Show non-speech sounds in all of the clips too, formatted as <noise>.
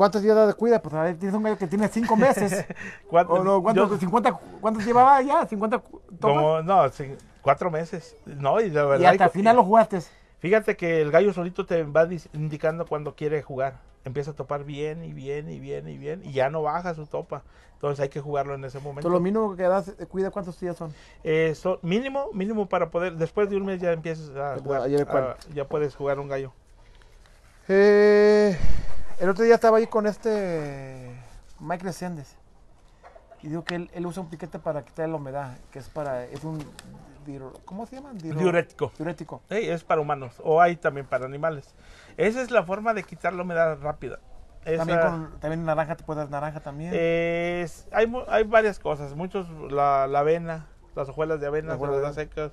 ¿Cuántos días de cuida? Pues tienes un gallo que tiene cinco meses. <laughs> ¿cuántos, llevaba ya? ¿50 como, no, cuatro meses. No, y de verdad. Y hasta el final lo jugaste. Fíjate que el gallo solito te va indicando cuando quiere jugar. Empieza a topar bien y bien y bien y bien y ya no baja su topa. Entonces hay que jugarlo en ese momento. lo mínimo que cuida cuántos días son. Eh, mínimo, mínimo para poder. Después de un mes ya empiezas ya puedes jugar un gallo. Eh, el otro día estaba ahí con este Mike Reséndez. Y digo que él, usa un piquete para quitar la humedad, que es para. Es un. ¿Cómo se llama? diurético. Diurético. es para humanos. O hay también para animales. Esa es la forma de quitar la humedad rápida. también, naranja, te puedes dar naranja también. hay, hay varias cosas. Muchos, la, avena, las hojuelas de avena, se las das secas.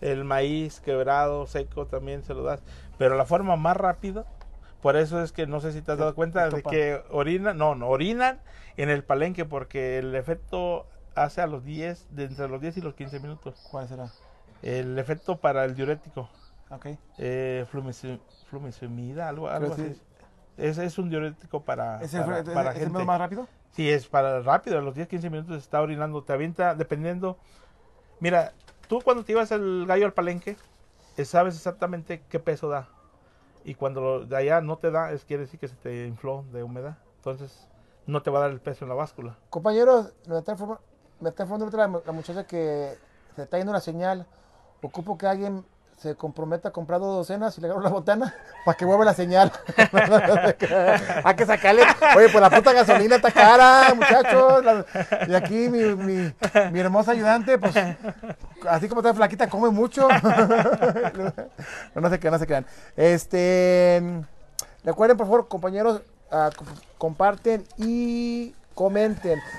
El maíz quebrado, seco también se lo das. Pero la forma más rápida por eso es que no sé si te has dado cuenta de que orinan, no, no, orinan en el palenque porque el efecto hace a los 10, de entre los 10 y los 15 minutos. ¿Cuál será? El efecto para el diurético. Ok. Eh, algo, algo así. Es, un diurético para, ¿Es el, para, más rápido? Sí, es para rápido. A los 10, 15 minutos está orinando. Te avienta, dependiendo. Mira, tú cuando te ibas el gallo al palenque, eh, sabes exactamente qué peso da y cuando de allá no te da, es quiere decir que se te infló de humedad. Entonces, no te va a dar el peso en la báscula. Compañeros, me está informando, la, muchacha que se está yendo una señal. Ocupo que alguien se comprometa a comprar dos docenas y le agarro la botana <laughs> para que vuelva la señal. <laughs> Hay que sacarle. Oye, pues la puta gasolina está cara, muchachos. y aquí mi, mi, mi hermosa ayudante, pues así como está flaquita, come mucho. <laughs> no, se no se crean. Este, recuerden, por favor, compañeros, ah, comparten y comenten.